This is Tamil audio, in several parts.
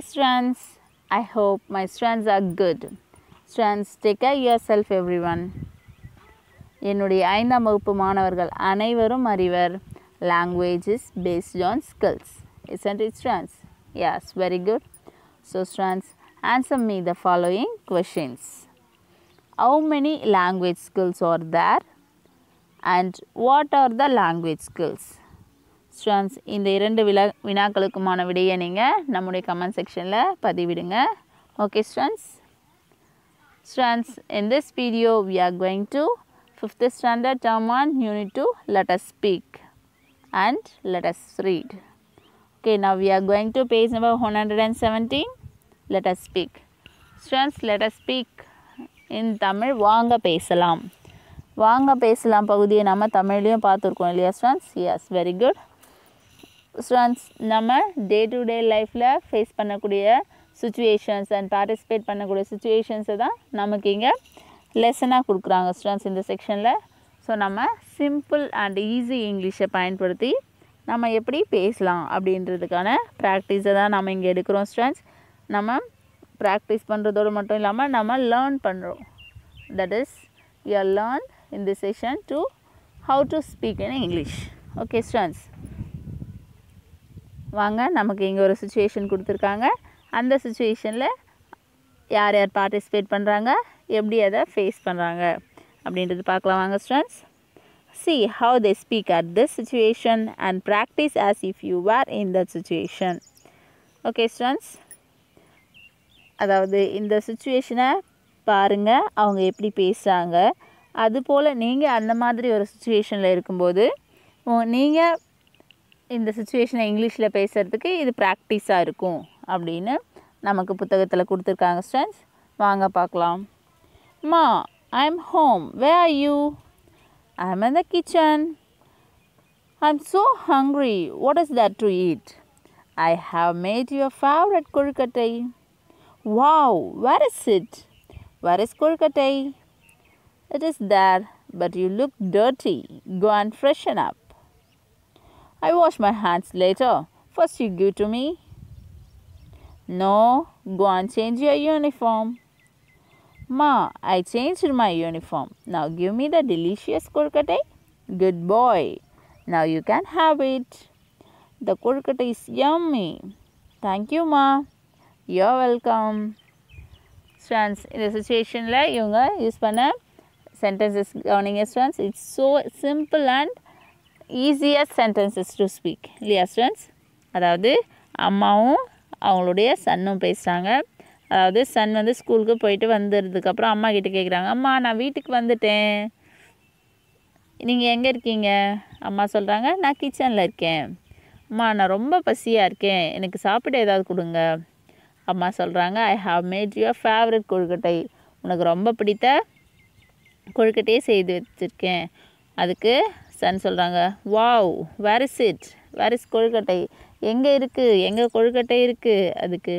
strands. I hope my strands are good. Strands, take care yourself everyone. என்னுடைய ஐந்தாம் வகுப்பு மாணவர்கள் அனைவரும் அறிவர் language is based on skills isn't it strands yes very good so strands answer me the following questions how many language skills are there and what are the language skills students இந்த இரண்டு விழா வினாக்களுக்குமான விடையை நீங்கள் நம்முடைய கமெண்ட் செக்ஷனில் பதிவிடுங்க okay students students in this video we are going to fifth standard term one unit two let us speak and let us read okay now we are going one hundred and seventeen let us speak students let us speak in Tamil வாங்க பேசலாம் வாங்க பேசலாம் பகுதியை நம்ம தமிழ்லேயும் பார்த்துருக்கோம் இல்லையா students yes very good students நம்ம டே டு டே லைஃப்பில் ஃபேஸ் பண்ணக்கூடிய சுச்சுவேஷன்ஸ் அண்ட் பார்ட்டிசிபேட் பண்ணக்கூடிய சுச்சுவேஷன்ஸை தான் நமக்கு இங்கே லெசனாக கொடுக்குறாங்க ஸ்டூடெண்ட்ஸ் இந்த செக்ஷனில் ஸோ நம்ம சிம்பிள் அண்ட் ஈஸி இங்கிலீஷை பயன்படுத்தி நம்ம எப்படி பேசலாம் அப்படின்றதுக்கான ப்ராக்டிஸை தான் நம்ம இங்கே எடுக்கிறோம் ஸ்டூடெண்ட்ஸ் நம்ம ப்ராக்டிஸ் பண்ணுறதோடு மட்டும் இல்லாமல் நம்ம லேர்ன் பண்ணுறோம் that is you learn in the session to how to speak in English okay students வாங்க நமக்கு இங்கே ஒரு சுச்சுவேஷன் கொடுத்துருக்காங்க அந்த சுச்சுவேஷனில் யார் யார் பார்ட்டிசிபேட் பண்ணுறாங்க எப்படி அதை ஃபேஸ் பண்ணுறாங்க அப்படின்றது பார்க்கலாம் வாங்க students see how they speak at this situation and practice as if you are in that situation okay students அதாவது இந்த சுச்சுவேஷனை பாருங்கள் அவங்க எப்படி பேசுகிறாங்க அதுபோல் நீங்கள் அந்த மாதிரி ஒரு சுச்சுவேஷனில் இருக்கும்போது நீங்கள் இந்த சுச்சுவேஷனை இங்கிலீஷில் பேசுகிறதுக்கு இது ப்ராக்டிஸாக இருக்கும் அப்படின்னு நமக்கு புத்தகத்தில் கொடுத்துருக்காங்க ஸ்டூடெண்ட்ஸ் வாங்க பார்க்கலாம் மா I am home where are you I am in the kitchen I am so hungry what is that to eat I have made your favourite kozhukattai wow where is it where is kozhukattai it is there but you look dirty go and freshen up I wash my hands later. First you go to me. No, go and change your uniform. Ma, I changed my uniform. Now give me the delicious kurkate. Good boy. Now you can have it. The kurkate is yummy. Thank you, thank you மா யோ வெல்கம் ஸ்டூடெண்ட்ஸ் இந்த சுச்சுவேஷனில் இவங்க யூஸ் பண்ண சென்டென்சஸ் கவனிங்க students It's so simple and easiest sentences to speak இல்லையா ஸ்டூடெண்ட்ஸ் அதாவது அம்மாவும் அவங்களுடைய சன்னும் பேசுகிறாங்க அதாவது சன் வந்து ஸ்கூலுக்கு போயிட்டு வந்துடுறதுக்கப்புறம் அம்மா கிட்டே கேட்குறாங்க அம்மா நான் வீட்டுக்கு வந்துட்டேன் நீங்கள் எங்கே இருக்கீங்க அம்மா சொல்கிறாங்க நான் கிச்சனில் இருக்கேன் அம்மா நான் ரொம்ப பசியாக இருக்கேன் எனக்கு சாப்பிட ஏதாவது கொடுங்க அம்மா சொல்கிறாங்க I have made your favourite kozhukattai உனக்கு ரொம்ப பிடித்த கொழுக்கட்டையே செய்து வச்சுருக்கேன் அதுக்கு சார்னு சொல்கிறாங்க wow where is it where is kozhukattai எங்கே இருக்குது எங்கே கொழுக்கட்டை இருக்குது அதுக்கு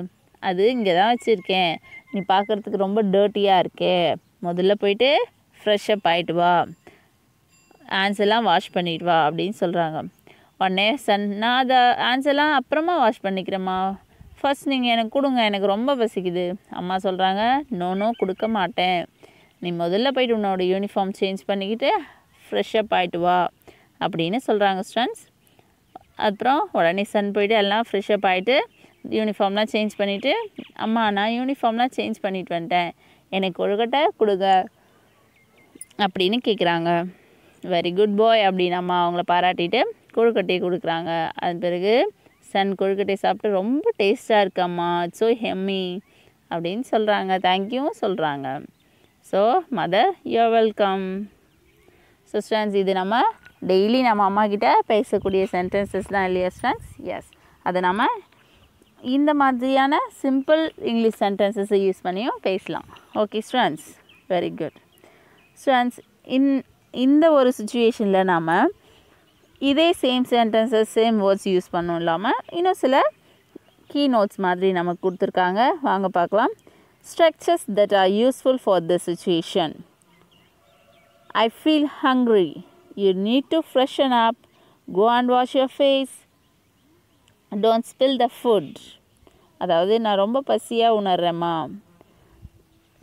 அது இங்கே தான் வச்சுருக்கேன் நீ பார்க்குறதுக்கு ரொம்ப டேர்ட்டியாக இருக்கே முதல்ல போயிட்டு ஃப்ரெஷ்ஷப் ஆகிட்டு வா ஹேண்ட்ஸ் எல்லாம் வாஷ் பண்ணிட்டு வா அப்படின்னு சொல்கிறாங்க உடனே சன் நான் அதை ஹேண்ட்ஸ் எல்லாம் அப்புறமா வாஷ் பண்ணிக்கிறேம்மா ஃபஸ்ட் நீங்கள் எனக்கு கொடுங்க எனக்கு ரொம்ப பசிக்குது அம்மா சொல்கிறாங்க நோ நோ கொடுக்க மாட்டேன் நீ முதல்ல போயிட்டு உன்னோட யூனிஃபார்ம் சேஞ்ச் பண்ணிக்கிட்டு ஃப்ரெஷ்ஷப் ஆகிட்டு வா அப்படின்னு சொல்கிறாங்க ஸ்டூடெண்ட்ஸ் அப்புறம் உடனே சன் போயிட்டு எல்லாம் ஃப்ரெஷ்ஷப் ஆகிட்டு யூனிஃபார்ம்லாம் சேஞ்ச் பண்ணிவிட்டு அம்மா நான் யூனிஃபார்ம்லாம் சேஞ்ச் பண்ணிட்டு வந்துட்டேன் எனக்கு கொழுக்கட்டை கொடுங்க அப்படின்னு கேட்குறாங்க வெரி குட் பாய் அப்படின்னு அம்மா அவங்கள பாராட்டிட்டு கொழுக்கட்டையை கொடுக்குறாங்க அது பிறகு சன் கொழுக்கட்டையை சாப்பிட்டு ரொம்ப டேஸ்ட்டாக இருக்கம்மா ஸோ ஹெம்மி அப்படின்னு சொல்கிறாங்க தேங்க்யூ சொல்கிறாங்க so mother you're welcome so students இது நம்ம டெய்லி நம்ம அம்மா கிட்டே பேசக்கூடிய சென்டென்சஸ் தான் இல்லையா ஸ்ட்ரெங்ஸ் எஸ் அதை நம்ம இந்த மாதிரியான சிம்பிள் இங்கிலீஷ் சென்டென்சஸை யூஸ் பண்ணியும் பேசலாம் okay students very good students in இந்த ஒரு சுச்சுவேஷனில் நாம் இதே same sentences same words use பண்ணும் இல்லாமல் இன்னும் சில கீ நோட்ஸ் மாதிரி நமக்கு கொடுத்துருக்காங்க வாங்க பார்க்கலாம் structures that are useful for the situation I feel hungry You need to freshen up. Go and wash your face. Don't spill the food அதாவது நான் ரொம்ப பசியாக உணர்றேம்மா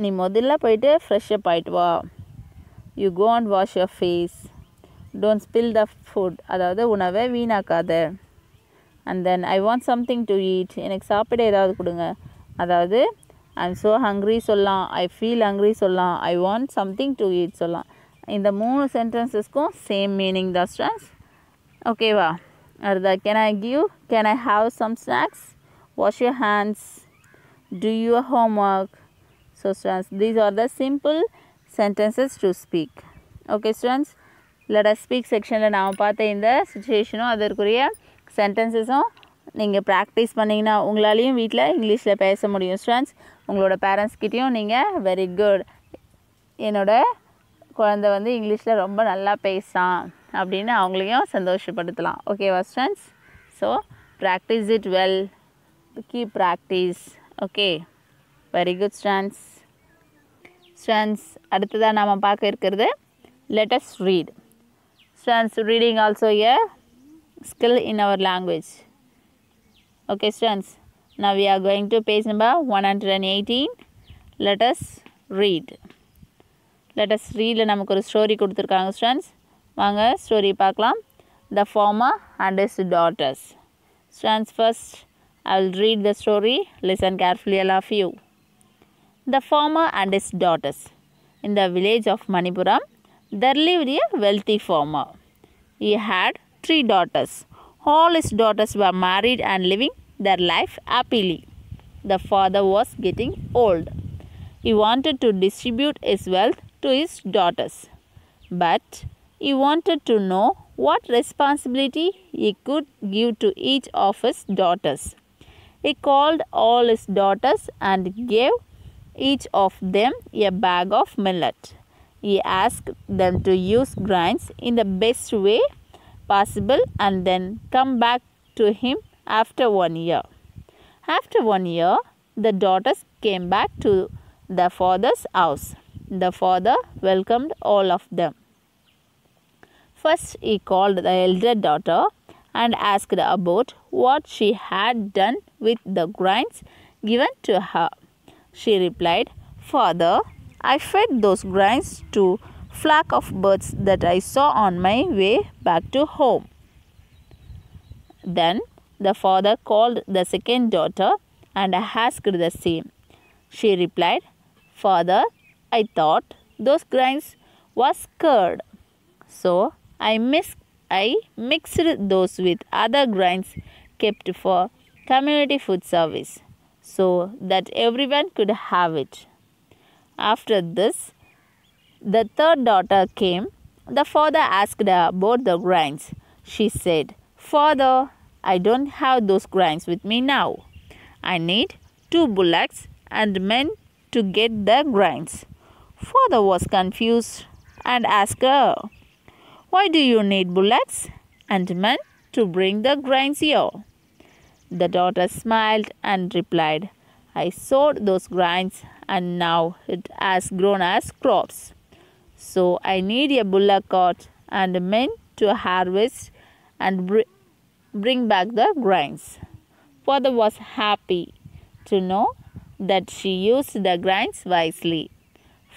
நீ முதல்ல போயிட்டு ஃப்ரெஷ்ஷப் ஆகிட்டு வா you go and wash your face don't spill the food அதாவது உணவை வீணாக்காத and then I want something to eat எனக்கு சாப்பிட ஏதாவது கொடுங்க அதாவது ஐ எம் ஸோ ஹங்க்ரி சொல்லலாம் ஐ ஃபீல் ஹங்க்ரி சொல்லலாம் I want something to eat சொல்லலாம் இந்த மூணு சென்டென்சஸ்க்கும் சேம் மீனிங் தான் ஸ்டாஸ் ஓகேவா அடுத்த can I give can I have some snacks wash your hands do your homework so students these are the simple sentences to speak okay students இல்லைடா ஸ்பீக் செக்ஷனில் நாம் பார்த்த இந்த சுச்சுவேஷனும் அதற்குரிய சென்டென்சஸும் நீங்கள் ப்ராக்டிஸ் பண்ணிங்கன்னா உங்களாலையும் வீட்டில் இங்கிலீஷில் பேச முடியும் ஸ்டூடெண்ட்ஸ் உங்களோட பேரண்ட்ஸ்கிட்டையும் நீங்கள் வெரி குட் என்னோட குழந்த வந்து இங்கிலீஷில் ரொம்ப நல்லா பேசான் அப்படின்னு அவங்களையும் சந்தோஷப்படுத்தலாம் ஓகேவா students so practice it well keep practice okay very good students students அடுத்ததாக நாம் பார்க்க இருக்கிறது let's read students reading also a skill in our language okay we are going to page number one hundred and eighteen us read let's ரீடில் நமக்கு ஒரு ஸ்டோரி கொடுத்துருக்காங்க the வாங்க ஸ்டோரி பார்க்கலாம் the farmer and his daughters students first I will read the story listen carefully all of you the farmer and his daughters in the village of Manipuram, there lived a wealthy farmer. He had three daughters. All his daughters were married and living their life happily. The father was getting old. He wanted to distribute his wealth to his daughters. But he wanted to know what responsibility he could give to each of his daughters. He called all his daughters and gave each of them a bag of millet. He asked them to use grains in the best way possible and then come back to him after one year. After one year, the daughters came back to the father's house. The father welcomed all of them. First, he called the elder daughter and asked about what she had done with the grains given to her. She replied, Father, I fed those grains to flock of birds that I saw on my way back to home. Then the father called the second daughter and asked the same. She replied, Father, I thought those grains was curd. So I, mis- I mixed those with other grains kept for community food service so that everyone could have it. After this, the third daughter came. The father asked her about the grains. She said, Father, I don't have those grains with me now. I need two bullocks and men to get the grains. Father was confused and asked her, Why do you need bullocks and men to bring the grains here? The daughter smiled and replied, I sowed those grains and now it has grown as crops. So I need a bullock cart and men to harvest and br- bring back the grains. Father was happy to know that she used the grains wisely.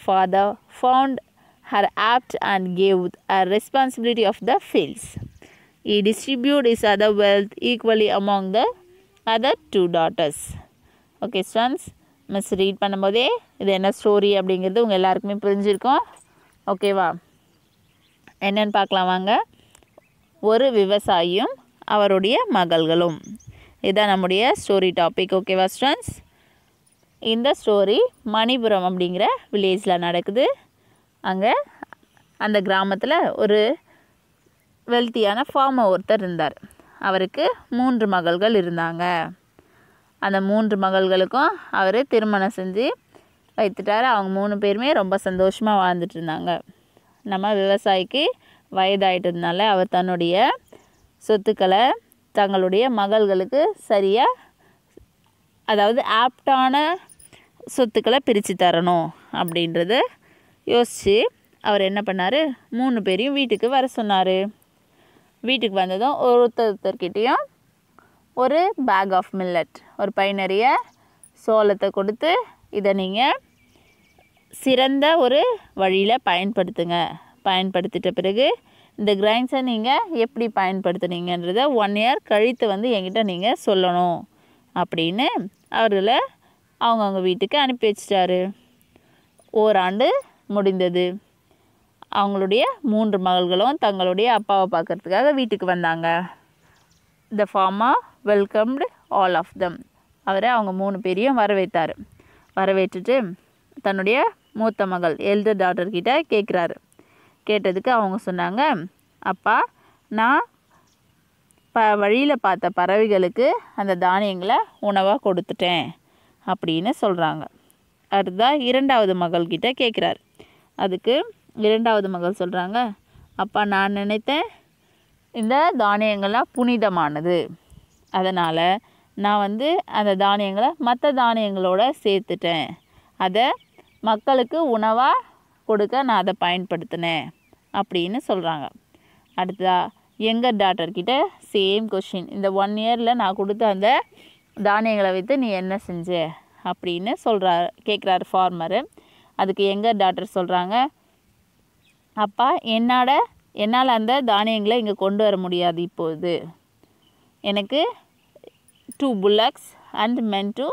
father found her apt and gave her responsibility of the fields. He distributed his other wealth equally among the other two daughters okay students miss read பண்ணும்போதே இது என்ன ஸ்டோரி அப்படிங்கிறது உங்கள் எல்லாருக்குமே புரிஞ்சிருக்கோம் ஓகேவா என்னென்னு பார்க்கலாம் வாங்க ஒரு விவசாயியும் அவருடைய மகள்களும் இதுதான் நம்முடைய ஸ்டோரி டாபிக் ஓகேவா ஸ்டூடெண்ட்ஸ் இந்த ஸ்டோரி மணிபுரம் அப்படிங்கிற வில்லேஜில் நடக்குது அங்கே அந்த கிராமத்தில் ஒரு வெல்த்தியான ஃபார்மர் ஒருத்தர் இருந்தார் அவருக்கு மூன்று மகள்கள் இருந்தாங்க அந்த மூன்று மகள்களுக்கும் அவர் திருமணம் செஞ்சு வைத்துட்டார் அவங்க மூணு பேருமே ரொம்ப சந்தோஷமாக வாழ்ந்துட்டு இருந்தாங்க நம்ம விவசாயிக்கு வயதாயிட்டதுனால அவர் தன்னுடைய சொத்துக்களை தங்களுடைய மகள்களுக்கு சரியாக அதாவது ஆப்டான சொத்துக்களை பிரித்து தரணும் அப்படின்றத யோசித்து அவர் என்ன பண்ணார் மூணு பேரையும் வீட்டுக்கு வர சொன்னார் வீட்டுக்கு வந்ததும் ஒருத்தருத்தர்கிட்டையும் ஒரு பேக் ஆஃப் மில்லட் ஒரு பை நிறைய சோளத்தை கொடுத்து இதை நீங்கள் சிறந்த ஒரு வழியில் பயன்படுத்துங்க பயன்படுத்திட்ட பிறகு இந்த கிரைண்ட்ஸை நீங்கள் எப்படி பயன்படுத்துனீங்கன்றத ஒன் இயர் கழித்து வந்து என்கிட்ட நீங்கள் சொல்லணும் அப்படின்னு அவர்களை அவங்கவுங்க வீட்டுக்கு அனுப்பி வச்சிட்டாரு ஓராண்டு முடிந்தது அவங்களுடைய மூன்று மகள்களும் தங்களுடைய அப்பாவை பார்க்குறதுக்காக வீட்டுக்கு வந்தாங்க the farmer welcomed all of them அவரை அவங்க மூணு பேரையும் வரவேற்றார் வரவேற்றுட்டு தன்னுடைய மூத்த மகள் எல்டர் டாக்டர்கிட்ட கேட்குறாரு கேட்டதுக்கு அவங்க சொன்னாங்க அப்பா நான் ப வழியில் பார்த்த பறவைகளுக்கு அந்த தானியங்களை உணவாக கொடுத்துட்டேன் அப்படின்னு சொல்கிறாங்க அடுத்ததாக இரண்டாவது மகள்கிட்ட கேட்குறாரு அதுக்கு இரண்டாவது மகள் சொல்கிறாங்க அப்பா நான் நினைத்தேன் இந்த தானியங்கள்லாம் புனிதமானது அதனால் நான் வந்து அந்த தானியங்களை மற்ற தானியங்களோட சேர்த்துட்டேன் அதை மக்களுக்கு உணவாக கொடுக்க நான் அதை பயன்படுத்தினேன் அப்படின்னு சொல்கிறாங்க அடுத்ததாக எங்கள் டாக்டர்கிட்ட சேம் கொஷின் இந்த ஒன் இயரில் நான் கொடுத்த அந்த தானியங்களை வைத்து நீ என்ன செஞ்ச அப்படின்னு சொல்கிறார் கேட்குறாரு ஃபார்மரு அதுக்கு எங்கள் டாக்டர் சொல்கிறாங்க அப்பா என்னால் என்னால் அந்த தானியங்களை இங்கே கொண்டு வர முடியாது இப்போது எனக்கு two bullocks and men to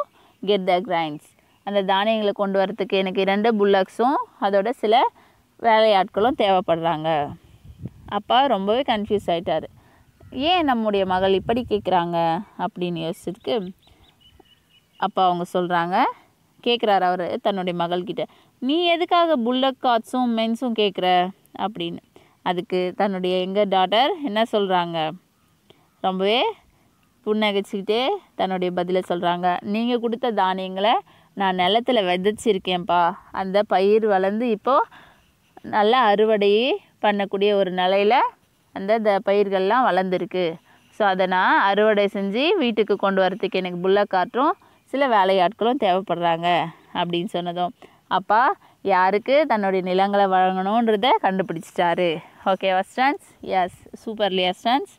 get the grains அந்த தானியங்களை கொண்டு வரத்துக்கு எனக்கு இரண்டு புல்லக்ஸும் அதோட சில வேலையாட்களும் தேவைப்படுறாங்க அப்பா ரொம்பவே கன்ஃபியூஸ் ஆகிட்டார் ஏன் நம்முடைய மகள் இப்படி கேட்குறாங்க அப்படின்னு யோசிச்சதுக்கு அப்பா அவங்க சொல்கிறாங்க கேட்குறாரு அவர் தன்னுடைய மகள்கிட்ட நீ எதுக்காக புல்லட் காட்ஸும் மென்ஸும் கேட்குற அப்படின்னு அதுக்கு தன்னுடைய எங்கள் டாட்டர் என்ன சொல்கிறாங்க ரொம்பவே புன்னகைச்சிக்கிட்டே தன்னுடைய பதிலை சொல்கிறாங்க நீங்கள் கொடுத்த தானியங்களை நான் நிலத்தில் விதைச்சிருக்கேன்ப்பா அந்த பயிர் வளர்ந்து இப்போது நல்லா அறுவடை பண்ணக்கூடிய ஒரு நிலையில் அந்த த பயிர்கள்லாம் வளர்ந்துருக்கு ஸோ அதை நான் அறுவடை செஞ்சு வீட்டுக்கு கொண்டு வரத்துக்கு எனக்கு காற்றும் சில வேலையாட்களும் தேவைப்படுறாங்க அப்படின்னு சொன்னதும் அப்பா யாருக்கு தன்னுடைய நிலங்களை வழங்கணுன்றத கண்டுபிடிச்சிட்டாரு ஓகே ஸ்டான்ஸ் எஸ் சூப்பர் இல்லையா ஸ்டான்ஸ்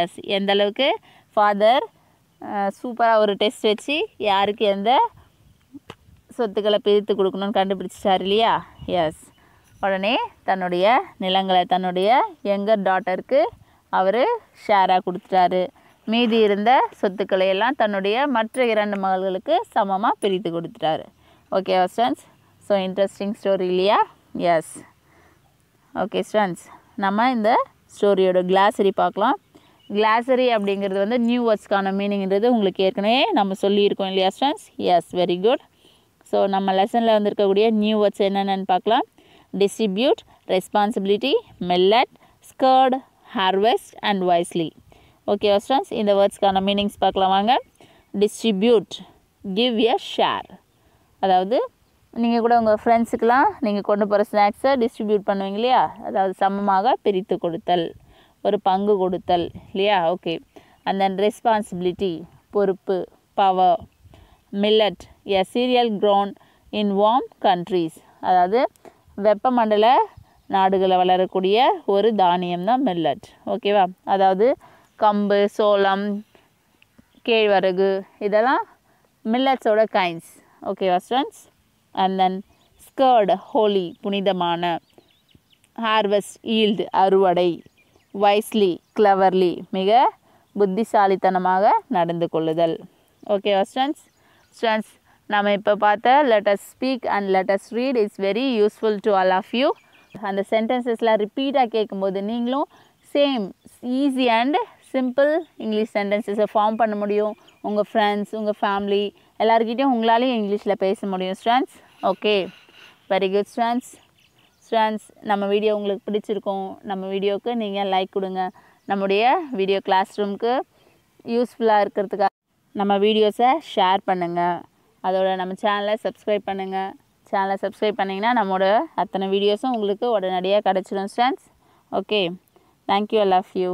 எஸ் எந்தளவுக்கு ஃபாதர் சூப்பராக ஒரு டெஸ்ட் வச்சு யாருக்கு எந்த சொத்துக்களை பிரித்து கொடுக்கணும்னு கண்டுபிடிச்சிட்டாரு இல்லையா எஸ் உடனே தன்னுடைய நிலங்களை தன்னுடைய எங்கர் டாட்டருக்கு அவர் ஷேராக கொடுத்துட்டாரு மீதி இருந்த சொத்துக்களை எல்லாம் தன்னுடைய மற்ற இரண்டு மகள்களுக்கு சமமாக பிரித்து கொடுத்துட்டாரு okay students so interesting story இல்லையா எஸ் ஓகே ஸ்டூடெண்ட்ஸ் நம்ம இந்த ஸ்டோரியோட கிளாசரி பார்க்கலாம் கிளாசரி அப்படிங்கிறது வந்து நியூ வேர்ட்ஸ்க்கான மீனிங்கிறது உங்களுக்கு ஏற்கனவே நம்ம சொல்லியிருக்கோம் இல்லையா students yes very good so நம்ம லெசனில் வந்திருக்கக்கூடிய நியூ வேர்ட்ஸ் என்னென்னு பார்க்கலாம் distribute, responsibility, millet, sacred harvest and wisely. Okay students இந்த வேர்ட்ஸ்க்கான மீனிங்ஸ் பார்க்கலாம் வாங்க டிஸ்ட்ரிபியூட் கிவ் எ ஷேர் அதாவது நீங்கள் கூட உங்கள் ஃப்ரெண்ட்ஸுக்கெலாம் நீங்கள் கொண்டு போகிற ஸ்நாக்ஸை டிஸ்ட்ரிபியூட் பண்ணுவீங்க இல்லையா அதாவது சமமாக பிரித்து கொடுத்தல் ஒரு பங்கு கொடுத்தல் இல்லையா ஓகே அண்ட் தென் ரெஸ்பான்சிபிலிட்டி பொறுப்பு power millet a cereal grown in warm countries அதாவது வெப்பமண்டல நாடுகளில் வளரக்கூடிய ஒரு தானியம் தான் மில்லட் ஓகேவா அதாவது கம்பு சோளம் கேழ்வரகு இதெல்லாம் மில்லட்ஸோட கைன்ஸ் ஓகேவா students and then sacred holy புனிதமான ஹார்வெஸ்ட் ஈல்டு அறுவடை வைஸ்லி கிளவர்லி மிக புத்திசாலித்தனமாக நடந்து கொள்ளுதல் ஓகேவா ஸ்டூடெண்ட்ஸ் ஸ்டூடெண்ட்ஸ் நம்ம இப்போ பார்த்த let's speak and let's read it's very useful to all of you அந்த சென்டென்சஸ்லாம் ரிப்பீட்டாக கேட்கும்போது நீங்களும் same easy and simple English சென்டென்சஸை ஃபார்ம் பண்ண முடியும் உங்கள் ஃப்ரெண்ட்ஸ் உங்கள் ஃபேமிலி எல்லாருக்கிட்டையும் உங்களாலேயும் இங்கிலீஷில் பேச முடியும் students okay very good students students நம்ம வீடியோ உங்களுக்கு பிடிச்சிருக்கோம் நம்ம வீடியோவுக்கு நீங்கள் லைக் கொடுங்க நம்முடைய வீடியோ கிளாஸ் ரூம்க்கு யூஸ்ஃபுல்லாக இருக்கிறதுக்காக நம்ம வீடியோஸை ஷேர் பண்ணுங்கள் அதோட நம்ம சேனலை சப்ஸ்கிரைப் பண்ணுங்கள் சேனலை சப்ஸ்கிரைப் பண்ணிங்கன்னா நம்மளோட அத்தனை வீடியோஸும் உங்களுக்கு உடனடியாக கிடச்சிடும் friends okay thank you I love you